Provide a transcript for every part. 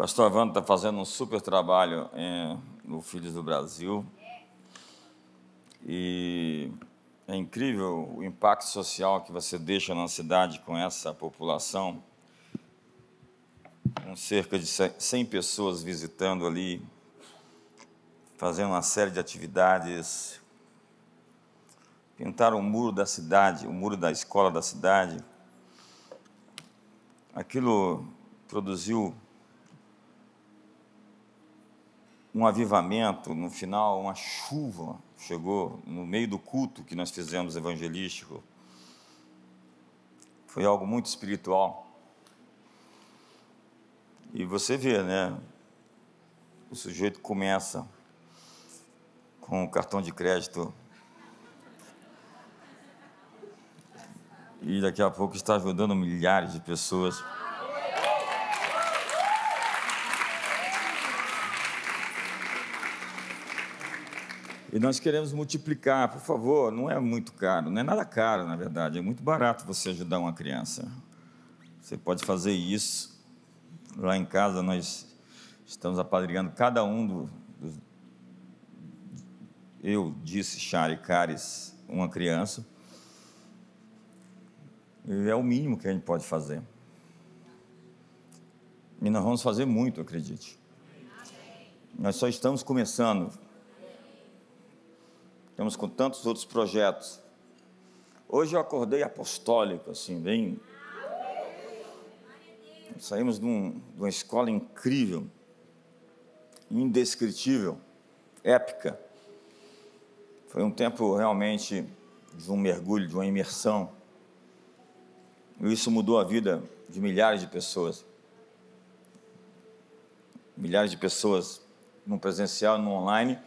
pastor Evandro está fazendo um super trabalho em, no Filhos do Brasil. E é incrível o impacto social que você deixa na cidade com essa população. Com cerca de 100 pessoas visitando ali, fazendo uma série de atividades. Pintaram o muro da cidade, o muro da escola da cidade. Aquilo produziu um avivamento, no final, uma chuva chegou no meio do culto que nós fizemos evangelístico. Foi algo muito espiritual. E você vê, né? O sujeito começa com o cartão de crédito e daqui a pouco está ajudando milhares de pessoas. E nós queremos multiplicar, por favor, não é muito caro, não é nada caro, na verdade, é muito barato você ajudar uma criança. Você pode fazer isso. Lá em casa nós estamos apadrinhando cada um do, dos. Eu disse Chari Cares, uma criança. é o mínimo que a gente pode fazer. E nós vamos fazer muito, acredite. Nós só estamos começando temos com tantos outros projetos. Hoje eu acordei apostólico, assim, bem. Saímos de, um, de uma escola incrível, indescritível, épica. Foi um tempo realmente de um mergulho, de uma imersão. E isso mudou a vida de milhares de pessoas. Milhares de pessoas no presencial, no online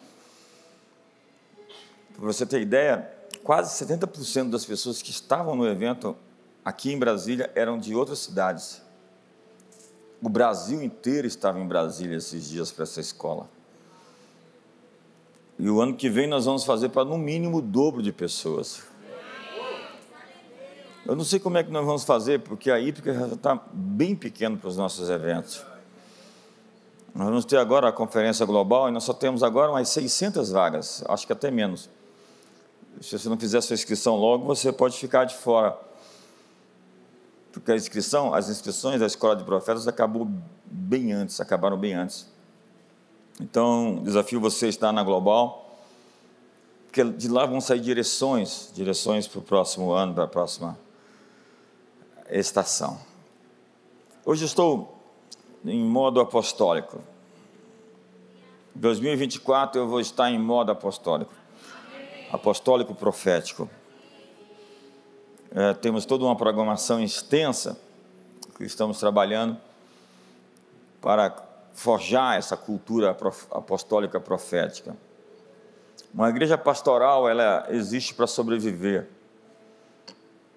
para você ter ideia, quase 70% das pessoas que estavam no evento aqui em Brasília eram de outras cidades. O Brasil inteiro estava em Brasília esses dias para essa escola. E o ano que vem nós vamos fazer para no mínimo o dobro de pessoas. Eu não sei como é que nós vamos fazer, porque a hípica já está bem pequena para os nossos eventos. Nós vamos ter agora a conferência global e nós só temos agora umas 600 vagas, acho que até menos. Se você não fizer sua inscrição logo, você pode ficar de fora. Porque a inscrição, as inscrições da escola de profetas acabou bem antes, acabaram bem antes. Então, desafio você estar na Global, porque de lá vão sair direções, direções para o próximo ano, para a próxima estação. Hoje estou em modo apostólico. 2024 eu vou estar em modo apostólico apostólico profético. É, temos toda uma programação extensa que estamos trabalhando para forjar essa cultura apostólica profética. Uma igreja pastoral, ela existe para sobreviver,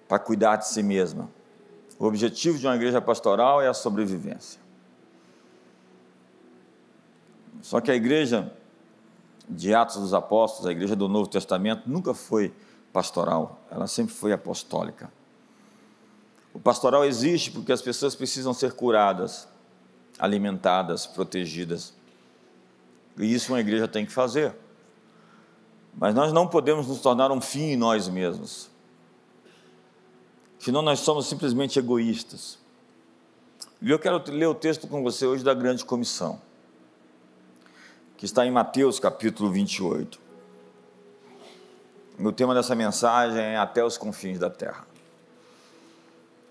para cuidar de si mesma. O objetivo de uma igreja pastoral é a sobrevivência. Só que a igreja de Atos dos Apóstolos, a igreja do Novo Testamento, nunca foi pastoral, ela sempre foi apostólica. O pastoral existe porque as pessoas precisam ser curadas, alimentadas, protegidas. E isso uma igreja tem que fazer. Mas nós não podemos nos tornar um fim em nós mesmos. Senão nós somos simplesmente egoístas. E eu quero ler o texto com você hoje da Grande Comissão que está em Mateus capítulo 28. O tema dessa mensagem é Até os confins da terra.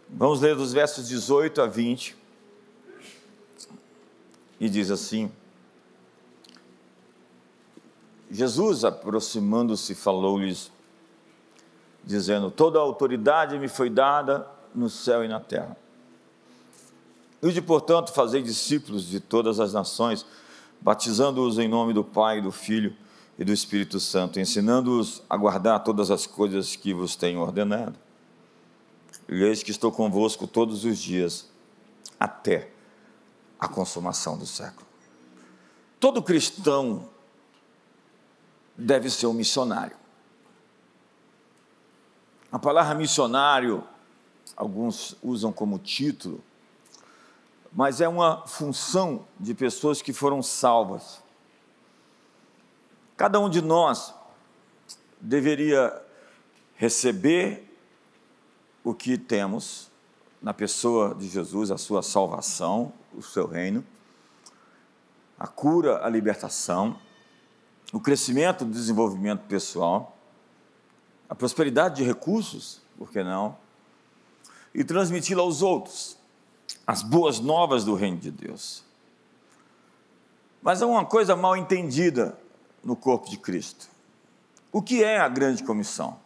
Vamos ler dos versos 18 a 20. E diz assim: Jesus, aproximando-se, falou-lhes, dizendo: Toda a autoridade me foi dada no céu e na terra. E de, portanto, fazer discípulos de todas as nações, batizando-os em nome do Pai, do Filho e do Espírito Santo, ensinando-os a guardar todas as coisas que vos tenho ordenado. E eis que estou convosco todos os dias, até a consumação do século. Todo cristão deve ser um missionário. A palavra missionário, alguns usam como título, mas é uma função de pessoas que foram salvas. Cada um de nós deveria receber o que temos na pessoa de Jesus, a sua salvação, o seu reino, a cura, a libertação, o crescimento, o desenvolvimento pessoal, a prosperidade de recursos, por que não? E transmiti-la aos outros as boas novas do reino de Deus. Mas há uma coisa mal entendida no corpo de Cristo. O que é a grande comissão?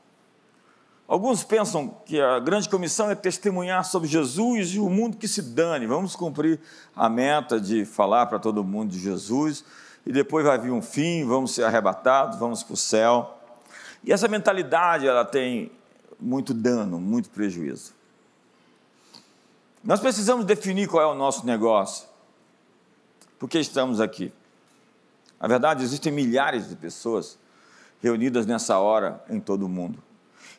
Alguns pensam que a grande comissão é testemunhar sobre Jesus e o mundo que se dane. Vamos cumprir a meta de falar para todo mundo de Jesus e depois vai vir um fim, vamos ser arrebatados, vamos para o céu. E essa mentalidade ela tem muito dano, muito prejuízo. Nós precisamos definir qual é o nosso negócio. Por que estamos aqui? Na verdade, existem milhares de pessoas reunidas nessa hora em todo o mundo.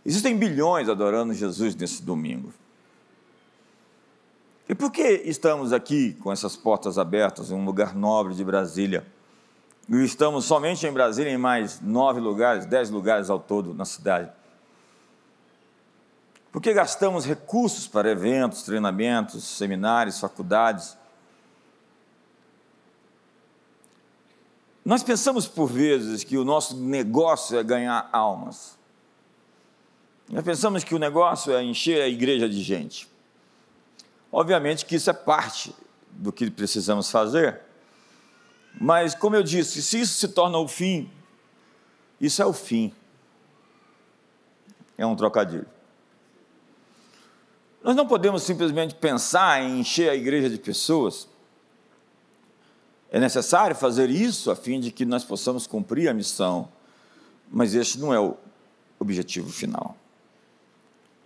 Existem bilhões adorando Jesus nesse domingo. E por que estamos aqui com essas portas abertas em um lugar nobre de Brasília? E estamos somente em Brasília em mais nove lugares, dez lugares ao todo na cidade. Porque gastamos recursos para eventos, treinamentos, seminários, faculdades. Nós pensamos por vezes que o nosso negócio é ganhar almas. Nós pensamos que o negócio é encher a igreja de gente. Obviamente que isso é parte do que precisamos fazer, mas, como eu disse, se isso se torna o fim, isso é o fim. É um trocadilho. Nós não podemos simplesmente pensar em encher a igreja de pessoas. É necessário fazer isso a fim de que nós possamos cumprir a missão, mas este não é o objetivo final.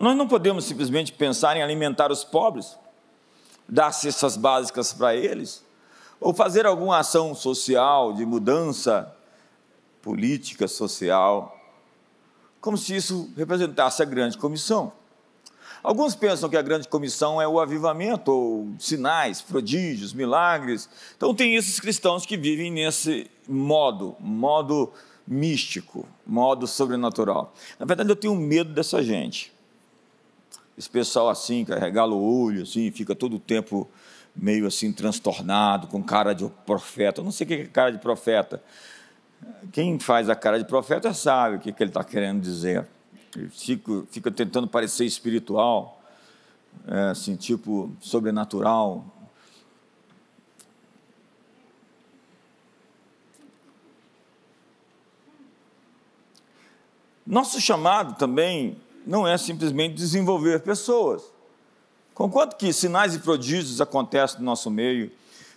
Nós não podemos simplesmente pensar em alimentar os pobres, dar cestas básicas para eles, ou fazer alguma ação social de mudança política, social, como se isso representasse a grande comissão. Alguns pensam que a grande comissão é o avivamento, ou sinais, prodígios, milagres. Então, tem esses cristãos que vivem nesse modo, modo místico, modo sobrenatural. Na verdade, eu tenho medo dessa gente. Esse pessoal assim, regala o olho, assim, fica todo o tempo meio assim transtornado, com cara de profeta. Eu não sei o que é cara de profeta. Quem faz a cara de profeta sabe o que é ele está querendo dizer fico, fica tentando parecer espiritual, é, assim, tipo sobrenatural. Nosso chamado também não é simplesmente desenvolver pessoas. Conquanto que sinais e prodígios acontecem no nosso meio,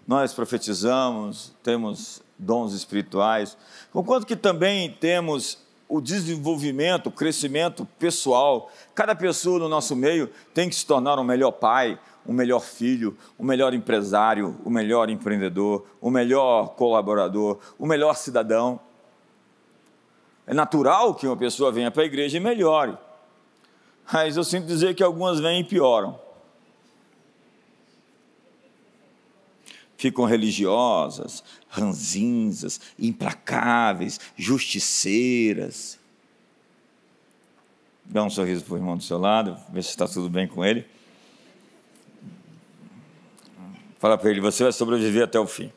nós profetizamos, temos dons espirituais, conquanto que também temos o desenvolvimento, o crescimento pessoal. Cada pessoa no nosso meio tem que se tornar um melhor pai, um melhor filho, um melhor empresário, o um melhor empreendedor, o um melhor colaborador, o um melhor cidadão. É natural que uma pessoa venha para a igreja e melhore. Mas eu sinto dizer que algumas vêm e pioram. ficam religiosas, ranzinzas, implacáveis, justiceiras. Dá um sorriso para o irmão do seu lado, ver se está tudo bem com ele. Fala para ele: você vai sobreviver até o fim.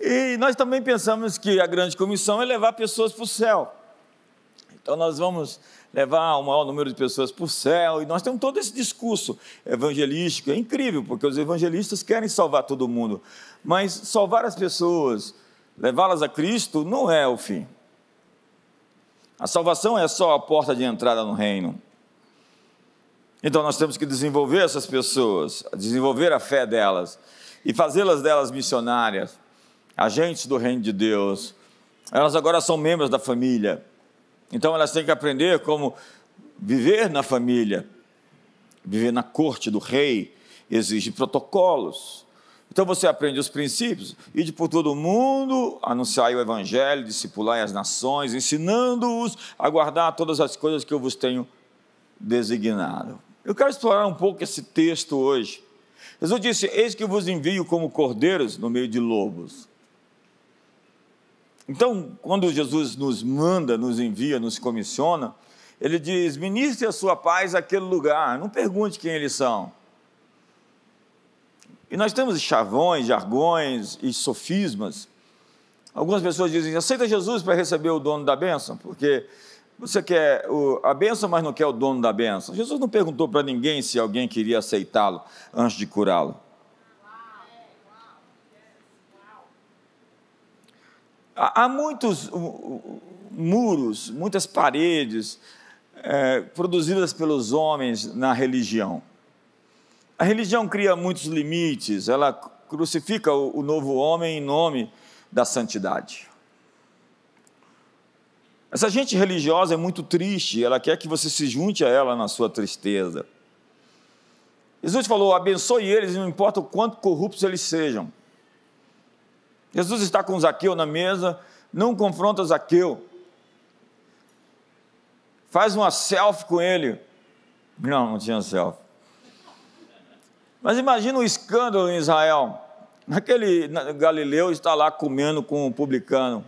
E nós também pensamos que a grande comissão é levar pessoas para o céu. Então nós vamos levar o maior número de pessoas para o céu. E nós temos todo esse discurso evangelístico. É incrível, porque os evangelistas querem salvar todo mundo. Mas salvar as pessoas, levá-las a Cristo, não é o fim. A salvação é só a porta de entrada no reino. Então nós temos que desenvolver essas pessoas, desenvolver a fé delas e fazê-las delas missionárias, agentes do reino de Deus. Elas agora são membros da família. Então elas têm que aprender como viver na família, viver na corte do rei, exige protocolos. Então você aprende os princípios, e por todo o mundo, anunciai o evangelho, discipulai as nações, ensinando-os a guardar todas as coisas que eu vos tenho designado. Eu quero explorar um pouco esse texto hoje. Jesus disse: Eis que vos envio como cordeiros no meio de lobos. Então, quando Jesus nos manda, nos envia, nos comissiona, ele diz: ministre a sua paz àquele lugar, não pergunte quem eles são. E nós temos chavões, jargões e sofismas. Algumas pessoas dizem: aceita Jesus para receber o dono da bênção, porque você quer a bênção, mas não quer o dono da bênção. Jesus não perguntou para ninguém se alguém queria aceitá-lo antes de curá-lo. Há muitos uh, uh, muros, muitas paredes é, produzidas pelos homens na religião. A religião cria muitos limites, ela crucifica o novo homem em nome da santidade. Essa gente religiosa é muito triste, ela quer que você se junte a ela na sua tristeza. Jesus falou: abençoe eles, não importa o quanto corruptos eles sejam. Jesus está com Zaqueu na mesa, não confronta Zaqueu. Faz uma selfie com ele. Não, não tinha selfie. Mas imagina o um escândalo em Israel. Aquele galileu está lá comendo com o um publicano.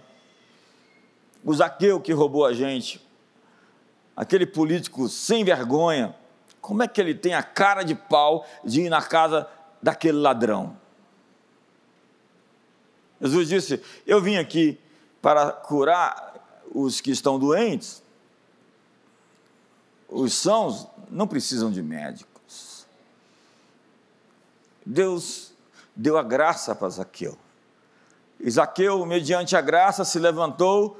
O Zaqueu que roubou a gente. Aquele político sem vergonha. Como é que ele tem a cara de pau de ir na casa daquele ladrão? Jesus disse: Eu vim aqui para curar os que estão doentes. Os sãos não precisam de médicos. Deus deu a graça para Zaqueu. Zaqueu, mediante a graça, se levantou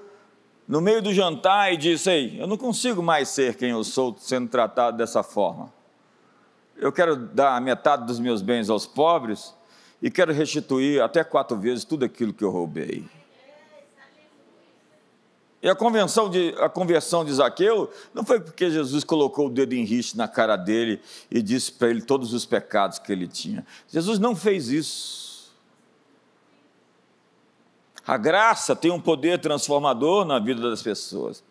no meio do jantar e disse: Ei, eu não consigo mais ser quem eu sou sendo tratado dessa forma. Eu quero dar metade dos meus bens aos pobres e quero restituir até quatro vezes tudo aquilo que eu roubei. E a, convenção de, a conversão de Zaqueu não foi porque Jesus colocou o dedo em riste na cara dele e disse para ele todos os pecados que ele tinha. Jesus não fez isso. A graça tem um poder transformador na vida das pessoas.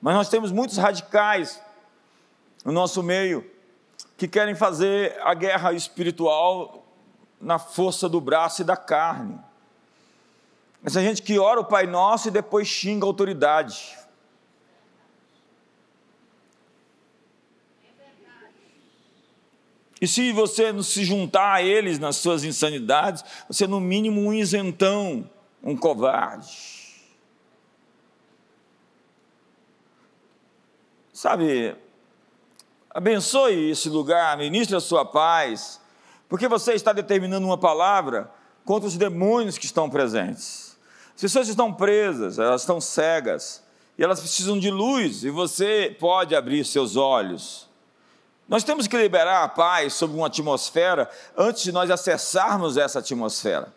Mas nós temos muitos radicais no nosso meio que querem fazer a guerra espiritual na força do braço e da carne. Essa gente que ora o Pai Nosso e depois xinga a autoridade. E se você não se juntar a eles nas suas insanidades, você é no mínimo um isentão, um covarde. Sabe, abençoe esse lugar, ministre a sua paz porque você está determinando uma palavra contra os demônios que estão presentes. As pessoas estão presas, elas estão cegas e elas precisam de luz e você pode abrir seus olhos. Nós temos que liberar a paz sobre uma atmosfera antes de nós acessarmos essa atmosfera.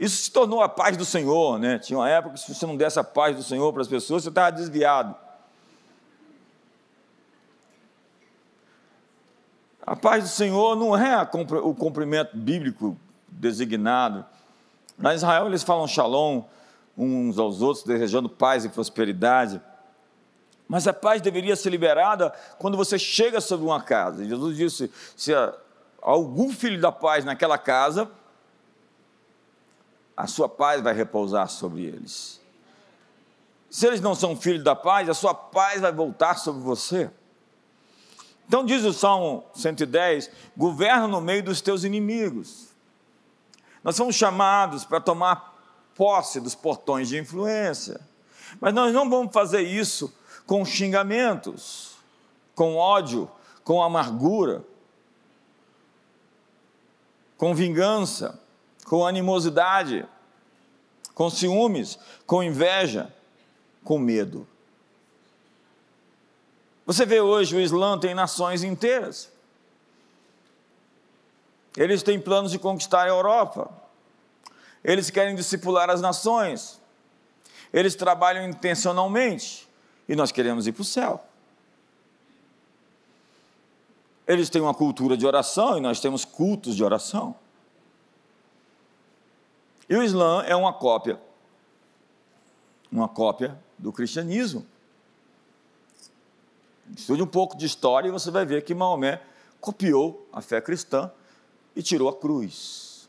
Isso se tornou a paz do Senhor, né? Tinha uma época que se você não desse a paz do Senhor para as pessoas, você estava desviado. A paz do Senhor não é o cumprimento bíblico designado. Na Israel eles falam shalom uns aos outros, desejando paz e prosperidade. Mas a paz deveria ser liberada quando você chega sobre uma casa. Jesus disse: se há algum filho da paz naquela casa, a sua paz vai repousar sobre eles. Se eles não são filhos da paz, a sua paz vai voltar sobre você. Então diz o Salmo 110: governa no meio dos teus inimigos. Nós somos chamados para tomar posse dos portões de influência. Mas nós não vamos fazer isso com xingamentos, com ódio, com amargura, com vingança, com animosidade, com ciúmes, com inveja, com medo. Você vê hoje o Islã tem nações inteiras. Eles têm planos de conquistar a Europa. Eles querem discipular as nações. Eles trabalham intencionalmente. E nós queremos ir para o céu. Eles têm uma cultura de oração e nós temos cultos de oração. E o Islã é uma cópia, uma cópia do cristianismo. Estude um pouco de história e você vai ver que Maomé copiou a fé cristã e tirou a cruz.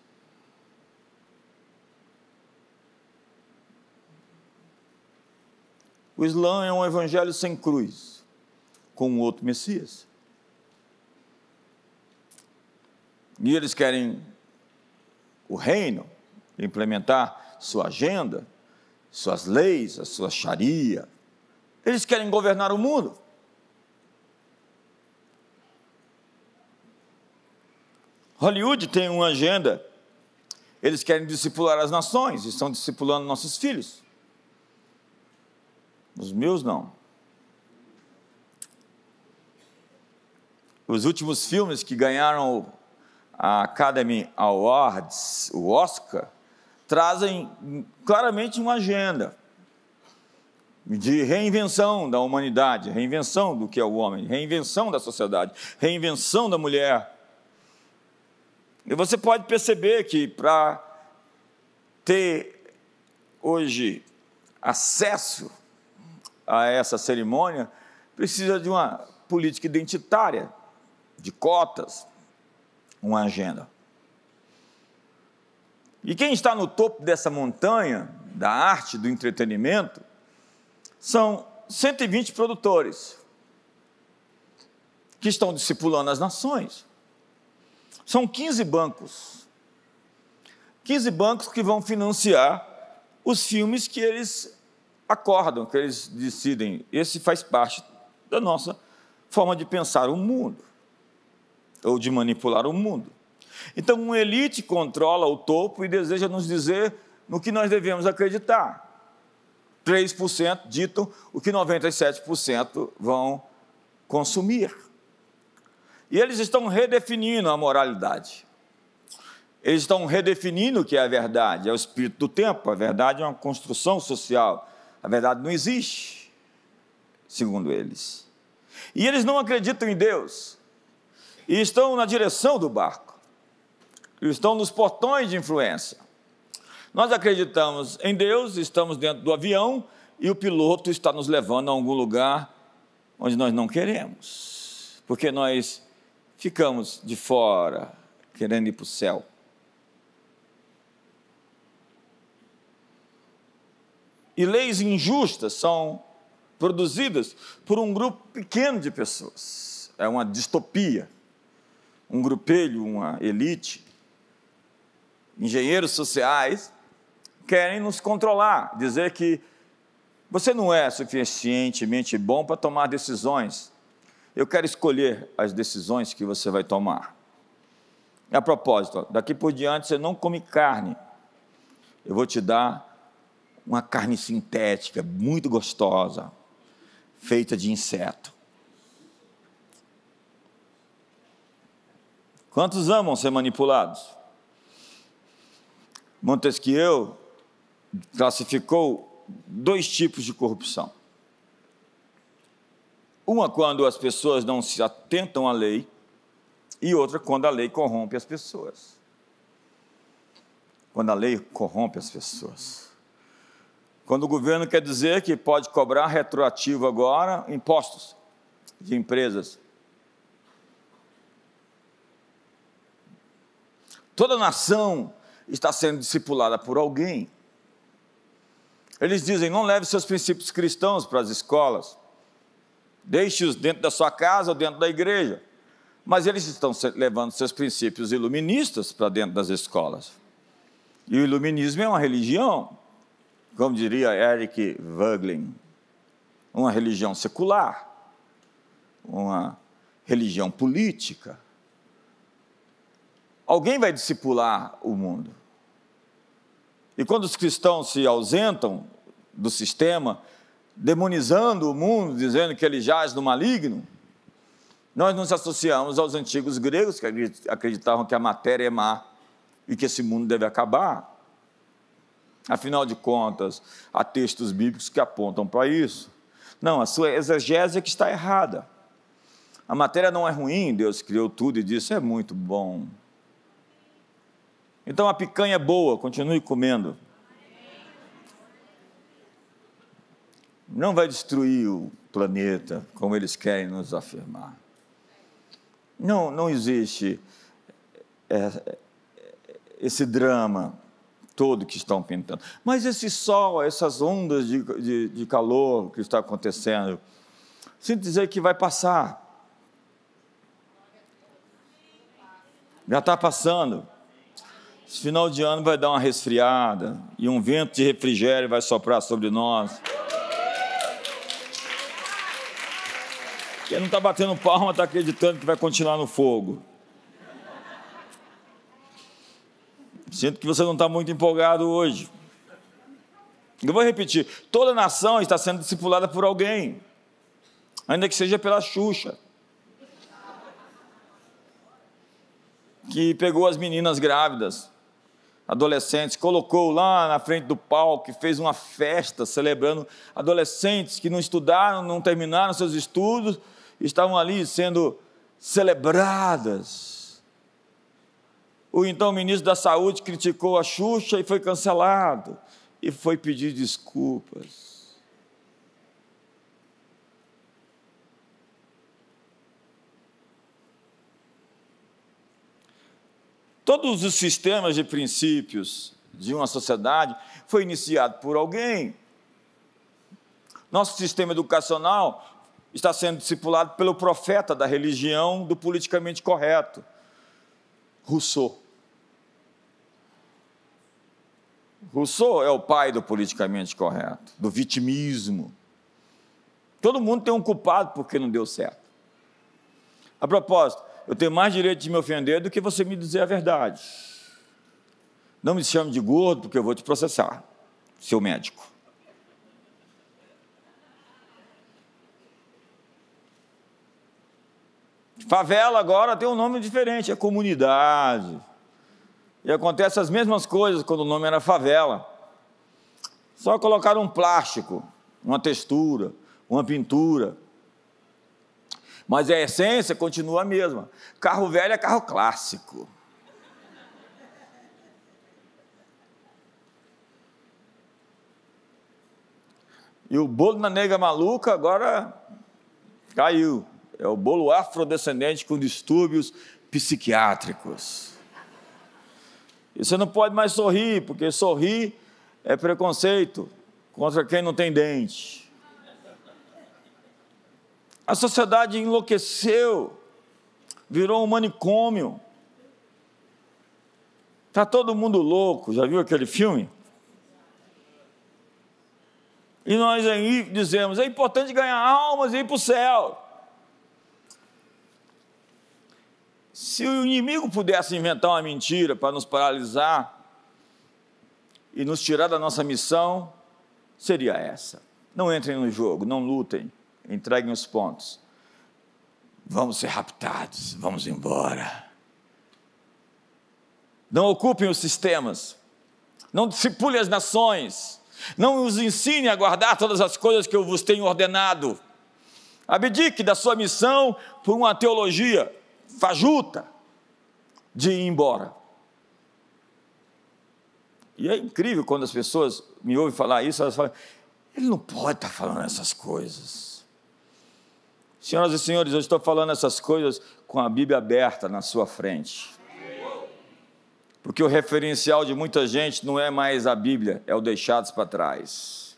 O Islã é um evangelho sem cruz, com um outro Messias. E eles querem o reino, implementar sua agenda, suas leis, a sua sharia. Eles querem governar o mundo. Hollywood tem uma agenda. Eles querem discipular as nações, e estão discipulando nossos filhos. Os meus não. Os últimos filmes que ganharam a Academy Awards, o Oscar, trazem claramente uma agenda de reinvenção da humanidade, reinvenção do que é o homem, reinvenção da sociedade, reinvenção da mulher e você pode perceber que para ter hoje acesso a essa cerimônia, precisa de uma política identitária, de cotas, uma agenda. E quem está no topo dessa montanha da arte, do entretenimento, são 120 produtores que estão discipulando as nações. São 15 bancos. 15 bancos que vão financiar os filmes que eles acordam, que eles decidem. Esse faz parte da nossa forma de pensar o mundo, ou de manipular o mundo. Então, uma elite controla o topo e deseja nos dizer no que nós devemos acreditar. 3% ditam o que 97% vão consumir. E eles estão redefinindo a moralidade. Eles estão redefinindo o que é a verdade, é o espírito do tempo. A verdade é uma construção social. A verdade não existe, segundo eles. E eles não acreditam em Deus. E estão na direção do barco. E estão nos portões de influência. Nós acreditamos em Deus, estamos dentro do avião e o piloto está nos levando a algum lugar onde nós não queremos. Porque nós ficamos de fora, querendo ir para o céu. E leis injustas são produzidas por um grupo pequeno de pessoas. É uma distopia. Um grupelho, uma elite, engenheiros sociais querem nos controlar, dizer que você não é suficientemente bom para tomar decisões. Eu quero escolher as decisões que você vai tomar. a propósito, daqui por diante você não come carne. Eu vou te dar uma carne sintética, muito gostosa, feita de inseto. Quantos amam ser manipulados? Montesquieu classificou dois tipos de corrupção. Uma quando as pessoas não se atentam à lei, e outra quando a lei corrompe as pessoas. Quando a lei corrompe as pessoas. Quando o governo quer dizer que pode cobrar retroativo agora impostos de empresas. Toda nação está sendo discipulada por alguém. Eles dizem: não leve seus princípios cristãos para as escolas. Deixe-os dentro da sua casa ou dentro da igreja. Mas eles estão levando seus princípios iluministas para dentro das escolas. E o iluminismo é uma religião, como diria Eric Voegelin, uma religião secular, uma religião política. Alguém vai discipular o mundo. E quando os cristãos se ausentam do sistema, demonizando o mundo, dizendo que ele jaz no maligno, nós nos associamos aos antigos gregos que acreditavam que a matéria é má e que esse mundo deve acabar. Afinal de contas, há textos bíblicos que apontam para isso. Não, a sua exegese é que está errada. A matéria não é ruim, Deus criou tudo e disse: é muito bom. Então a picanha é boa, continue comendo. não vai destruir o planeta como eles querem nos afirmar. Não, não existe é, é, esse drama todo que estão pintando. Mas esse sol, essas ondas de, de, de calor que está acontecendo, sem dizer que vai passar. Já está passando. Esse final de ano vai dar uma resfriada e um vento de refrigério vai soprar sobre nós. Quem não está batendo palma está acreditando que vai continuar no fogo. Sinto que você não está muito empolgado hoje. Eu vou repetir: toda nação está sendo discipulada por alguém, ainda que seja pela Xuxa, que pegou as meninas grávidas, adolescentes, colocou lá na frente do palco, fez uma festa celebrando adolescentes que não estudaram, não terminaram seus estudos estavam ali sendo celebradas. O então ministro da Saúde criticou a Xuxa e foi cancelado e foi pedir desculpas. Todos os sistemas de princípios de uma sociedade foi iniciado por alguém. Nosso sistema educacional está sendo discipulado pelo profeta da religião do politicamente correto, Rousseau. Rousseau é o pai do politicamente correto, do vitimismo. Todo mundo tem um culpado porque não deu certo. A propósito, eu tenho mais direito de me ofender do que você me dizer a verdade. Não me chame de gordo, porque eu vou te processar, seu médico. Favela agora tem um nome diferente, é comunidade. E acontece as mesmas coisas quando o nome era favela. Só colocaram um plástico, uma textura, uma pintura. Mas a essência continua a mesma. Carro velho é carro clássico. E o bolo na nega maluca agora caiu é o bolo afrodescendente com distúrbios psiquiátricos. E você não pode mais sorrir, porque sorrir é preconceito contra quem não tem dente. A sociedade enlouqueceu, virou um manicômio. Está todo mundo louco, já viu aquele filme? E nós aí dizemos: é importante ganhar almas e ir para o céu. Se o inimigo pudesse inventar uma mentira para nos paralisar e nos tirar da nossa missão, seria essa. Não entrem no jogo, não lutem, entreguem os pontos. Vamos ser raptados, vamos embora. Não ocupem os sistemas, não discipule as nações, não os ensine a guardar todas as coisas que eu vos tenho ordenado. Abdique da sua missão por uma teologia fajuta de ir embora. E é incrível quando as pessoas me ouvem falar isso, elas falam: ele não pode estar tá falando essas coisas. Senhoras e senhores, eu estou falando essas coisas com a Bíblia aberta na sua frente. Porque o referencial de muita gente não é mais a Bíblia, é o deixados para trás.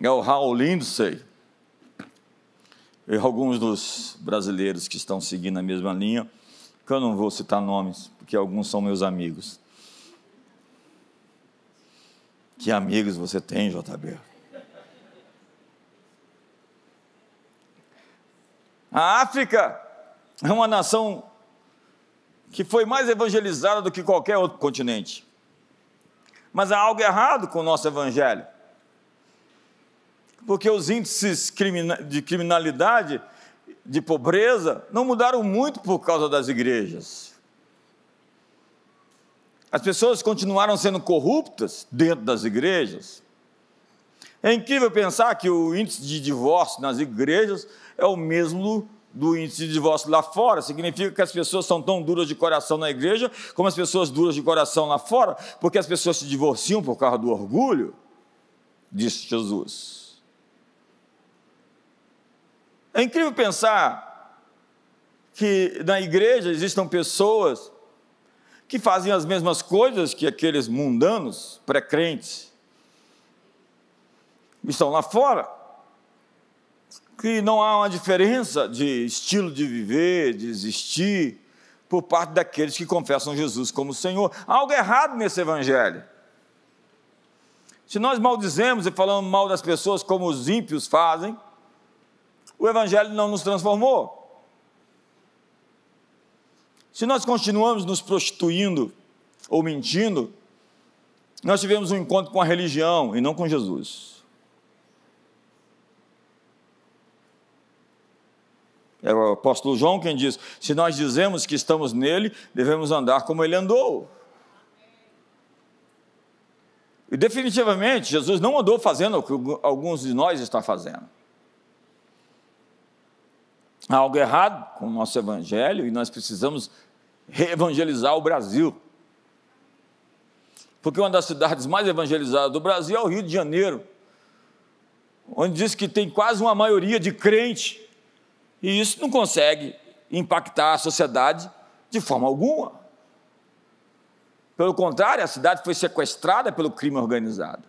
É o Raul Lindsay, e alguns dos brasileiros que estão seguindo a mesma linha, que eu não vou citar nomes, porque alguns são meus amigos. Que amigos você tem, JB? A África é uma nação que foi mais evangelizada do que qualquer outro continente. Mas há algo errado com o nosso evangelho porque os índices de criminalidade, de pobreza, não mudaram muito por causa das igrejas. As pessoas continuaram sendo corruptas dentro das igrejas. É incrível pensar que o índice de divórcio nas igrejas é o mesmo do índice de divórcio lá fora. Significa que as pessoas são tão duras de coração na igreja como as pessoas duras de coração lá fora, porque as pessoas se divorciam por causa do orgulho, disse Jesus. É incrível pensar que na igreja existam pessoas que fazem as mesmas coisas que aqueles mundanos pré-crentes estão lá fora, que não há uma diferença de estilo de viver, de existir, por parte daqueles que confessam Jesus como Senhor. Há algo errado nesse evangelho. Se nós maldizemos e falamos mal das pessoas como os ímpios fazem, o Evangelho não nos transformou. Se nós continuamos nos prostituindo ou mentindo, nós tivemos um encontro com a religião e não com Jesus. É o apóstolo João quem diz: se nós dizemos que estamos nele, devemos andar como ele andou. E definitivamente, Jesus não andou fazendo o que alguns de nós estão fazendo há algo errado com o nosso evangelho e nós precisamos reevangelizar o Brasil. Porque uma das cidades mais evangelizadas do Brasil é o Rio de Janeiro, onde diz que tem quase uma maioria de crente, e isso não consegue impactar a sociedade de forma alguma. Pelo contrário, a cidade foi sequestrada pelo crime organizado.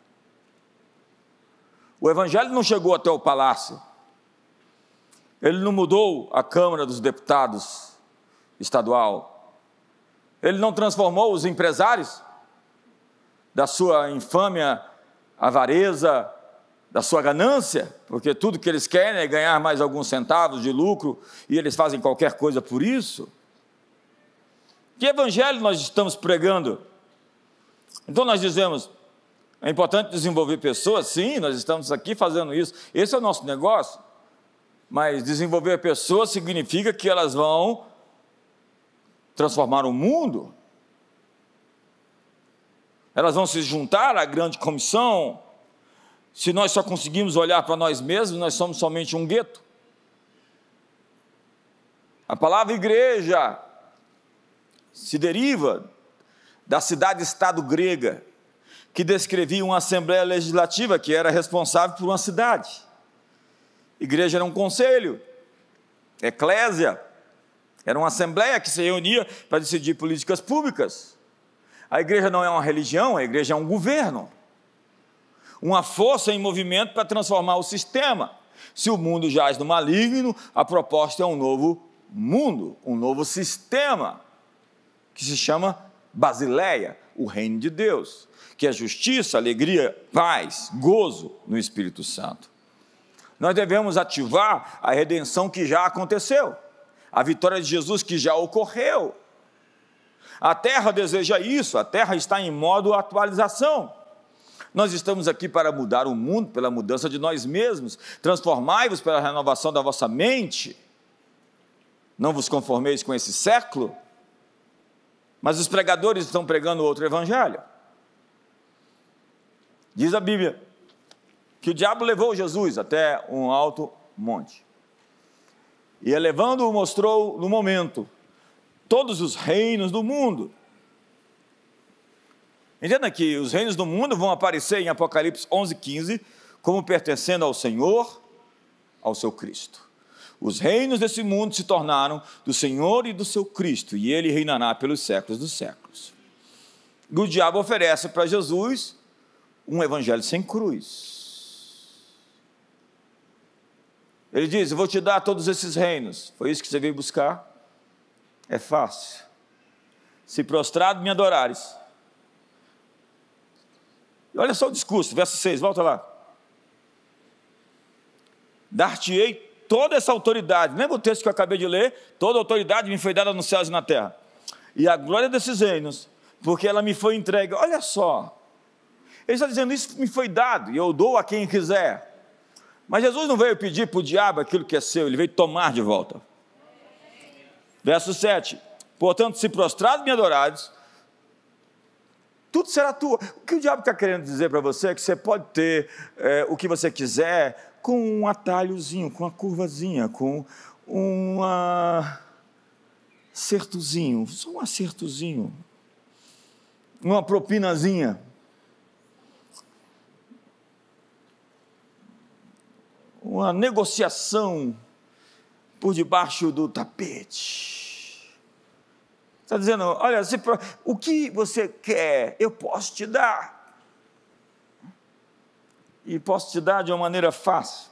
O evangelho não chegou até o palácio, ele não mudou a Câmara dos Deputados estadual. Ele não transformou os empresários da sua infâmia avareza, da sua ganância, porque tudo que eles querem é ganhar mais alguns centavos de lucro e eles fazem qualquer coisa por isso. Que evangelho nós estamos pregando? Então nós dizemos: é importante desenvolver pessoas, sim, nós estamos aqui fazendo isso, esse é o nosso negócio. Mas desenvolver pessoas significa que elas vão transformar o mundo. Elas vão se juntar à grande comissão. Se nós só conseguimos olhar para nós mesmos, nós somos somente um gueto. A palavra igreja se deriva da cidade-estado grega, que descrevia uma assembleia legislativa que era responsável por uma cidade. Igreja era um conselho, eclésia, era uma assembleia que se reunia para decidir políticas públicas. A igreja não é uma religião, a igreja é um governo. Uma força em movimento para transformar o sistema. Se o mundo jaz no maligno, a proposta é um novo mundo, um novo sistema, que se chama Basileia, o reino de Deus, que é justiça, alegria, paz, gozo no Espírito Santo. Nós devemos ativar a redenção que já aconteceu, a vitória de Jesus que já ocorreu. A terra deseja isso, a terra está em modo atualização. Nós estamos aqui para mudar o mundo pela mudança de nós mesmos. Transformai-vos pela renovação da vossa mente. Não vos conformeis com esse século. Mas os pregadores estão pregando outro evangelho. Diz a Bíblia: que o diabo levou Jesus até um alto monte. E elevando-o mostrou no momento todos os reinos do mundo. Entenda que os reinos do mundo vão aparecer em Apocalipse 11, 15, como pertencendo ao Senhor, ao seu Cristo. Os reinos desse mundo se tornaram do Senhor e do seu Cristo, e ele reinará pelos séculos dos séculos. E o diabo oferece para Jesus um evangelho sem cruz Ele diz: Eu vou te dar todos esses reinos. Foi isso que você veio buscar? É fácil. Se prostrado me adorares. E olha só o discurso, verso 6, volta lá. Dar-te-ei toda essa autoridade. Lembra o texto que eu acabei de ler? Toda autoridade me foi dada nos céus e na terra. E a glória desses reinos, porque ela me foi entregue. Olha só. Ele está dizendo: Isso me foi dado, e eu dou a quem quiser. Mas Jesus não veio pedir para o diabo aquilo que é seu, ele veio tomar de volta. Verso 7: Portanto, se prostrados me adorares, tudo será tua. O que o diabo está querendo dizer para você é que você pode ter é, o que você quiser com um atalhozinho, com uma curvazinha, com um acertozinho, só um acertozinho, uma propinazinha. uma negociação por debaixo do tapete. Está dizendo, olha, se, o que você quer, eu posso te dar. E posso te dar de uma maneira fácil.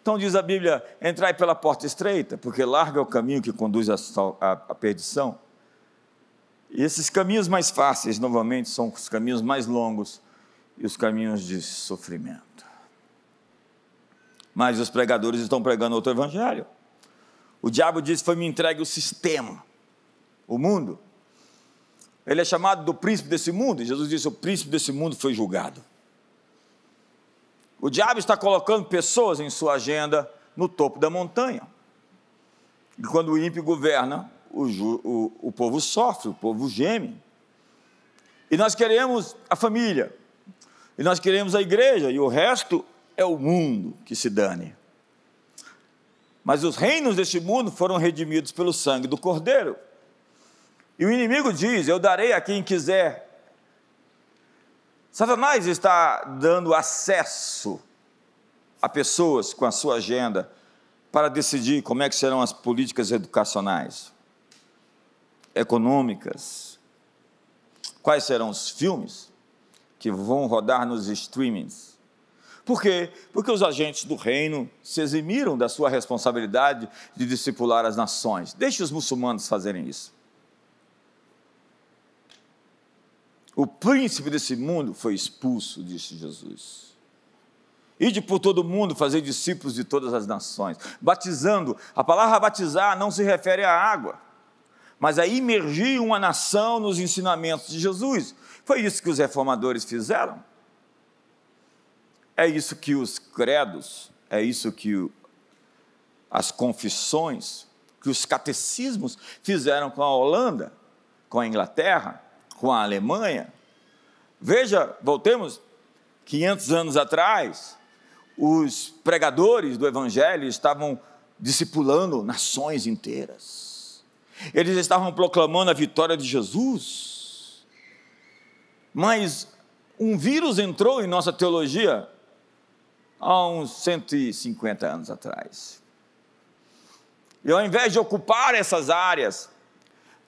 Então diz a Bíblia: entrai pela porta estreita, porque larga é o caminho que conduz à perdição. E esses caminhos mais fáceis, novamente, são os caminhos mais longos e os caminhos de sofrimento mas os pregadores estão pregando outro evangelho. O diabo disse: Foi me entregue o sistema, o mundo. Ele é chamado do príncipe desse mundo. Jesus disse: O príncipe desse mundo foi julgado. O diabo está colocando pessoas em sua agenda no topo da montanha. E quando o ímpio governa, o, ju, o, o povo sofre, o povo geme. E nós queremos a família, e nós queremos a igreja, e o resto é o mundo que se dane. Mas os reinos deste mundo foram redimidos pelo sangue do Cordeiro. E o inimigo diz: Eu darei a quem quiser. Satanás está dando acesso a pessoas com a sua agenda para decidir como é que serão as políticas educacionais, econômicas, quais serão os filmes que vão rodar nos streamings por quê? Porque os agentes do reino se eximiram da sua responsabilidade de discipular as nações. Deixe os muçulmanos fazerem isso. O príncipe desse mundo foi expulso, disse Jesus. Ide por todo o mundo fazer discípulos de todas as nações, batizando. A palavra batizar não se refere à água, mas a imergir uma nação nos ensinamentos de Jesus. Foi isso que os reformadores fizeram. É isso que os credos, é isso que o, as confissões, que os catecismos fizeram com a Holanda, com a Inglaterra, com a Alemanha. Veja, voltemos 500 anos atrás, os pregadores do Evangelho estavam discipulando nações inteiras. Eles estavam proclamando a vitória de Jesus. Mas um vírus entrou em nossa teologia há uns 150 anos atrás. E ao invés de ocupar essas áreas,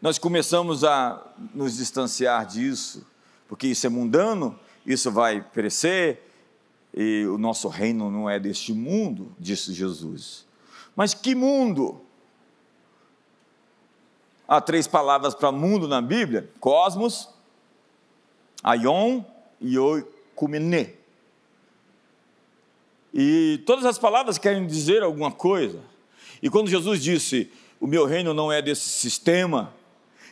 nós começamos a nos distanciar disso, porque isso é mundano, isso vai perecer, e o nosso reino não é deste mundo, disse Jesus. Mas que mundo? Há três palavras para mundo na Bíblia: cosmos, aion e oikumene. E todas as palavras querem dizer alguma coisa. E quando Jesus disse: O meu reino não é desse sistema,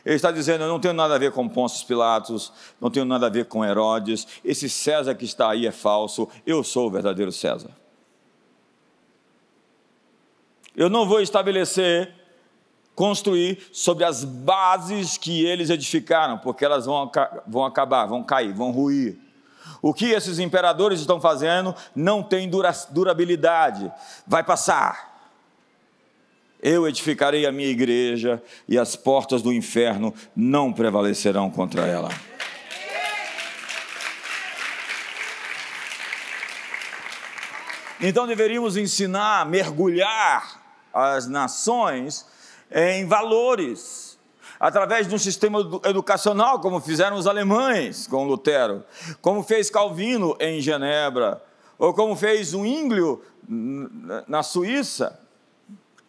ele está dizendo: Eu não tenho nada a ver com Pôncio Pilatos, não tenho nada a ver com Herodes, esse César que está aí é falso, eu sou o verdadeiro César. Eu não vou estabelecer, construir sobre as bases que eles edificaram, porque elas vão, vão acabar, vão cair, vão ruir. O que esses imperadores estão fazendo não tem dura durabilidade, vai passar. Eu edificarei a minha igreja e as portas do inferno não prevalecerão contra ela. Então deveríamos ensinar, mergulhar as nações em valores através de um sistema educacional, como fizeram os alemães com Lutero, como fez Calvino em Genebra, ou como fez o Ínglio na Suíça.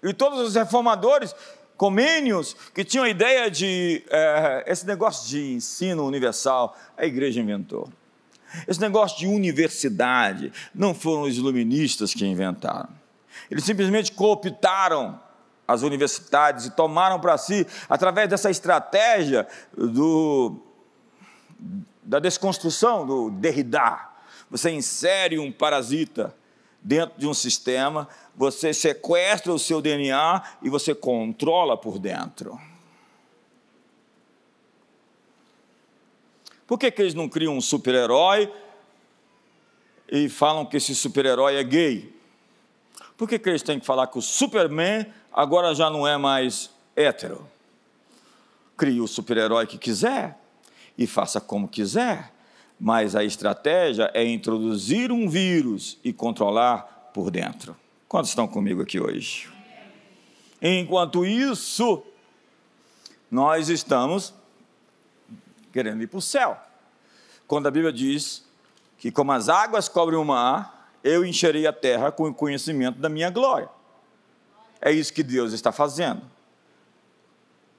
E todos os reformadores comênios que tinham a ideia de é, esse negócio de ensino universal, a igreja inventou. Esse negócio de universidade não foram os iluministas que inventaram. Eles simplesmente cooptaram as universidades e tomaram para si, através dessa estratégia do, da desconstrução do Derrida. Você insere um parasita dentro de um sistema, você sequestra o seu DNA e você controla por dentro. Por que, que eles não criam um super-herói e falam que esse super-herói é gay? Por que, que eles têm que falar que o Superman agora já não é mais hétero. Crie o super-herói que quiser e faça como quiser, mas a estratégia é introduzir um vírus e controlar por dentro. Quantos estão comigo aqui hoje? Enquanto isso, nós estamos querendo ir para o céu. Quando a Bíblia diz que, como as águas cobrem o mar, eu encherei a terra com o conhecimento da minha glória. É isso que Deus está fazendo.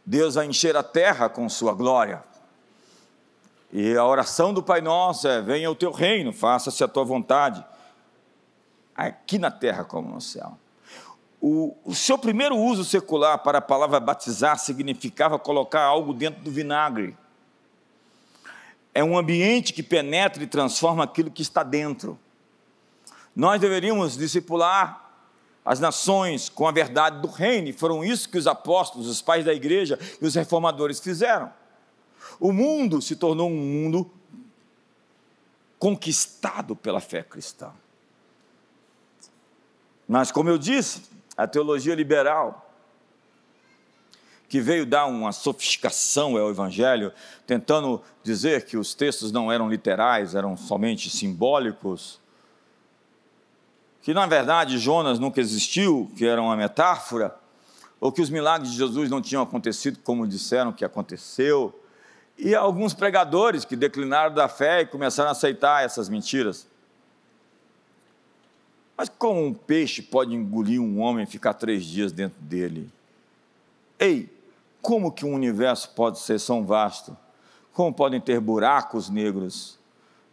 Deus vai encher a terra com sua glória. E a oração do Pai Nosso é: venha o teu reino, faça-se a tua vontade, aqui na terra como no céu. O, o, seu primeiro uso secular para a palavra batizar significava colocar algo dentro do vinagre. É um ambiente que penetra e transforma aquilo que está dentro. Nós deveríamos discipular as nações com a verdade do reino. Foram isso que os apóstolos, os pais da igreja e os reformadores fizeram. O mundo se tornou um mundo conquistado pela fé cristã. Mas, como eu disse, a teologia liberal, que veio dar uma sofisticação ao Evangelho, tentando dizer que os textos não eram literais, eram somente simbólicos, que na verdade Jonas nunca existiu, que era uma metáfora, ou que os milagres de Jesus não tinham acontecido como disseram que aconteceu. E alguns pregadores que declinaram da fé e começaram a aceitar essas mentiras. Mas como um peixe pode engolir um homem e ficar três dias dentro dele? Ei, como que o um universo pode ser tão vasto? Como podem ter buracos negros,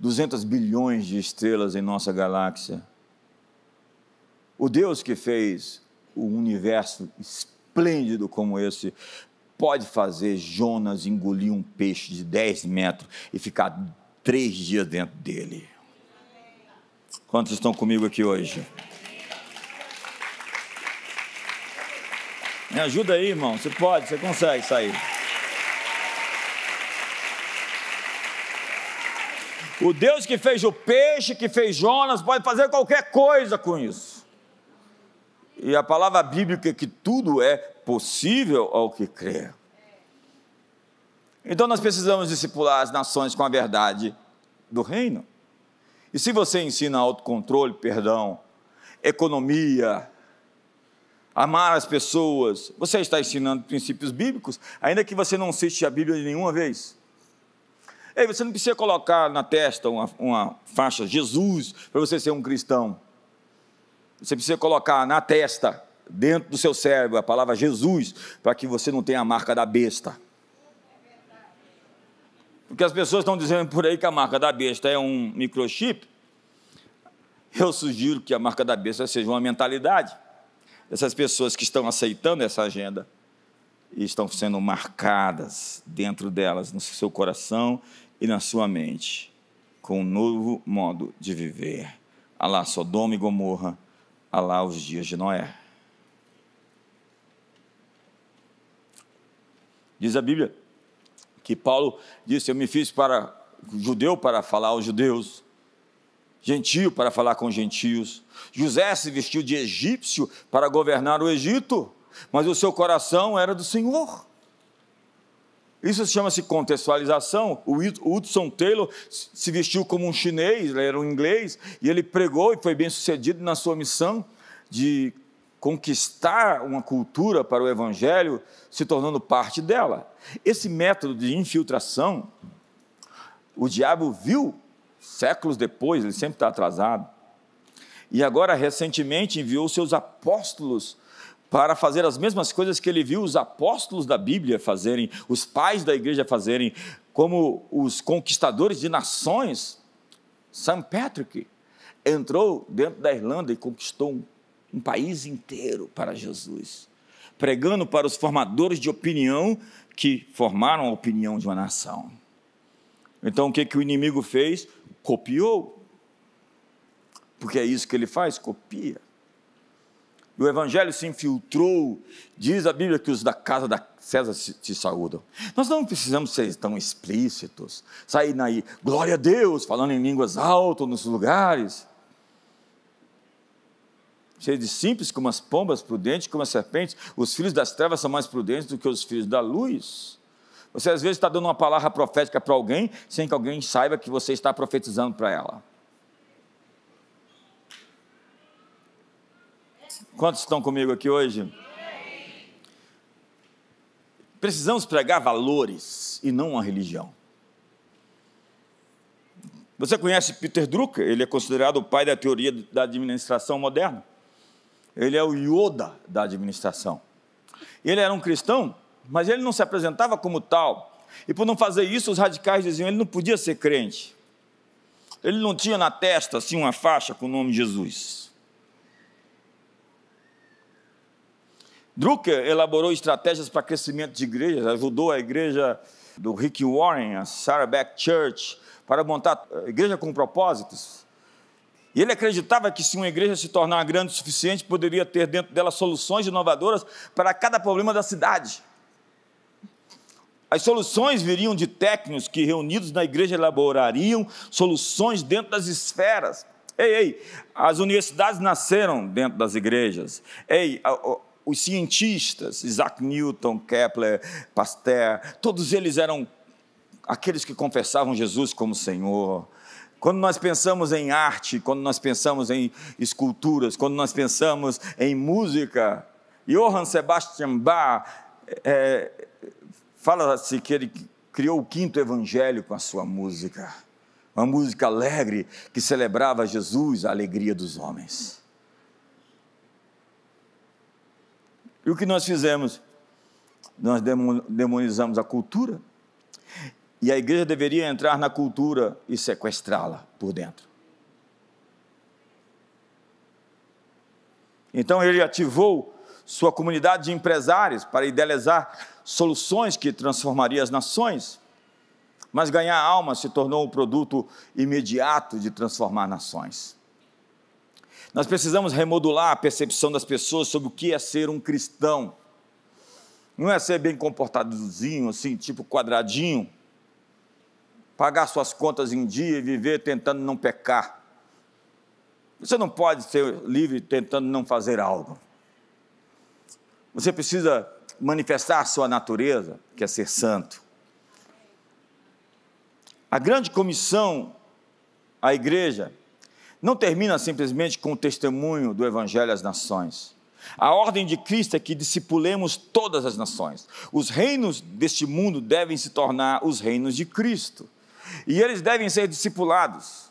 200 bilhões de estrelas em nossa galáxia? O Deus que fez o universo esplêndido como esse pode fazer Jonas engolir um peixe de 10 metros e ficar três dias dentro dele. Quantos estão comigo aqui hoje? Me ajuda aí, irmão. Você pode, você consegue sair. O Deus que fez o peixe, que fez Jonas, pode fazer qualquer coisa com isso. E a palavra bíblica é que tudo é possível ao que crê. Então nós precisamos discipular as nações com a verdade do reino. E se você ensina autocontrole, perdão, economia, amar as pessoas, você está ensinando princípios bíblicos, ainda que você não cite a Bíblia nenhuma vez. Ei, você não precisa colocar na testa uma, uma faixa Jesus para você ser um cristão. Você precisa colocar na testa, dentro do seu cérebro, a palavra Jesus, para que você não tenha a marca da besta. Porque as pessoas estão dizendo por aí que a marca da besta é um microchip. Eu sugiro que a marca da besta seja uma mentalidade. Essas pessoas que estão aceitando essa agenda e estão sendo marcadas dentro delas, no seu coração e na sua mente, com um novo modo de viver. Alá, Sodoma e Gomorra a lá os dias de Noé. Diz a Bíblia que Paulo disse: Eu me fiz para judeu para falar aos judeus, gentio para falar com gentios. José se vestiu de egípcio para governar o Egito, mas o seu coração era do Senhor. Isso chama-se contextualização. O Hudson Taylor se vestiu como um chinês, ele era um inglês, e ele pregou e foi bem sucedido na sua missão de conquistar uma cultura para o evangelho, se tornando parte dela. Esse método de infiltração, o diabo viu séculos depois, ele sempre está atrasado. E agora, recentemente, enviou seus apóstolos para fazer as mesmas coisas que ele viu os apóstolos da Bíblia fazerem, os pais da igreja fazerem, como os conquistadores de nações. St. Patrick entrou dentro da Irlanda e conquistou um, um país inteiro para Jesus, pregando para os formadores de opinião que formaram a opinião de uma nação. Então, o que, que o inimigo fez? Copiou. Porque é isso que ele faz, copia e o evangelho se infiltrou, diz a Bíblia que os da casa da César te saúdam. Nós não precisamos ser tão explícitos, sair daí, glória a Deus, falando em línguas altas nos lugares. Cheio de simples como as pombas, prudentes como as serpentes, os filhos das trevas são mais prudentes do que os filhos da luz. Você às vezes está dando uma palavra profética para alguém sem que alguém saiba que você está profetizando para ela. Quantos estão comigo aqui hoje? Precisamos pregar valores e não a religião. Você conhece Peter Drucker? Ele é considerado o pai da teoria da administração moderna. Ele é o Yoda da administração. Ele era um cristão, mas ele não se apresentava como tal. E por não fazer isso, os radicais diziam ele não podia ser crente. Ele não tinha na testa assim uma faixa com o nome Jesus. Drucker elaborou estratégias para crescimento de igrejas, ajudou a igreja do Rick Warren, a Sarah Beck Church, para montar a eh, igreja com propósitos. E ele acreditava que se uma igreja se tornar grande o suficiente, poderia ter dentro dela soluções inovadoras para cada problema da cidade. As soluções viriam de técnicos que, reunidos na igreja, elaborariam soluções dentro das esferas. Ei, ei, as universidades nasceram dentro das igrejas. Ei, os cientistas, Isaac Newton, Kepler, Pasteur, todos eles eram aqueles que confessavam Jesus como Senhor. Quando nós pensamos em arte, quando nós pensamos em esculturas, quando nós pensamos em música, Johann Sebastian Bach é, fala-se que ele criou o quinto evangelho com a sua música, uma música alegre que celebrava Jesus, a alegria dos homens. E o que nós fizemos? Nós demonizamos a cultura. E a igreja deveria entrar na cultura e sequestrá-la por dentro. Então ele ativou sua comunidade de empresários para idealizar soluções que transformariam as nações. Mas ganhar alma se tornou o um produto imediato de transformar nações. Nós precisamos remodular a percepção das pessoas sobre o que é ser um cristão. Não é ser bem comportadozinho, assim, tipo quadradinho, pagar suas contas em dia e viver tentando não pecar. Você não pode ser livre tentando não fazer algo. Você precisa manifestar sua natureza, que é ser santo. A grande comissão, a igreja, não termina simplesmente com o testemunho do Evangelho às nações. A ordem de Cristo é que discipulemos todas as nações. Os reinos deste mundo devem se tornar os reinos de Cristo. E eles devem ser discipulados,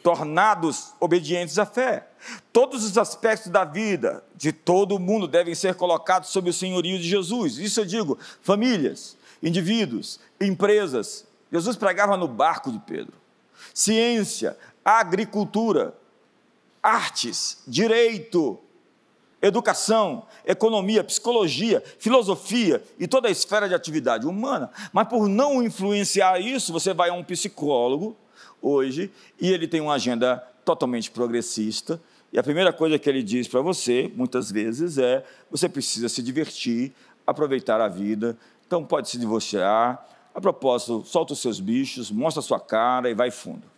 tornados obedientes à fé. Todos os aspectos da vida de todo o mundo devem ser colocados sob o senhorio de Jesus. Isso eu digo, famílias, indivíduos, empresas. Jesus pregava no barco de Pedro ciência, agricultura, artes, direito, educação, economia, psicologia, filosofia e toda a esfera de atividade humana. Mas por não influenciar isso, você vai a um psicólogo hoje e ele tem uma agenda totalmente progressista. E a primeira coisa que ele diz para você, muitas vezes, é: você precisa se divertir, aproveitar a vida, então pode se divorciar. A propósito, solta os seus bichos, mostra a sua cara e vai fundo.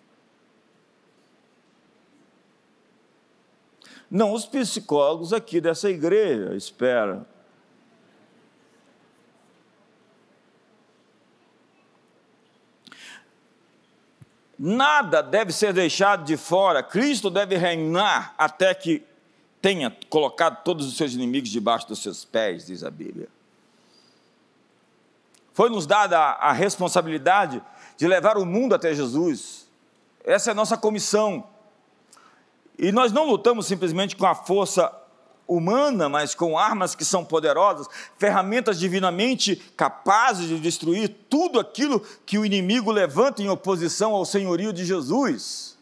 Não os psicólogos aqui dessa igreja, espera. Nada deve ser deixado de fora. Cristo deve reinar até que tenha colocado todos os seus inimigos debaixo dos seus pés, diz a Bíblia. Foi-nos dada a, a responsabilidade de levar o mundo até Jesus. Essa é a nossa comissão. E nós não lutamos simplesmente com a força humana, mas com armas que são poderosas, ferramentas divinamente capazes de destruir tudo aquilo que o inimigo levanta em oposição ao senhorio de Jesus.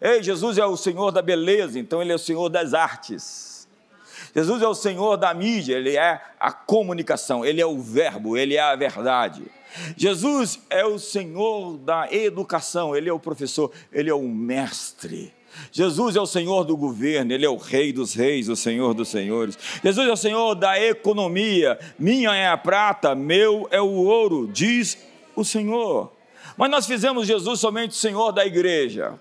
Ei, Jesus é o Senhor da beleza, então ele é o Senhor das artes. Jesus é o Senhor da mídia, ele é a comunicação, ele é o verbo, ele é a verdade. Jesus é o Senhor da educação, ele é o professor, ele é o mestre. Jesus é o Senhor do governo, Ele é o Rei dos Reis, o Senhor dos Senhores. Jesus é o Senhor da economia. Minha é a prata, meu é o ouro, diz o Senhor. Mas nós fizemos Jesus somente o Senhor da igreja.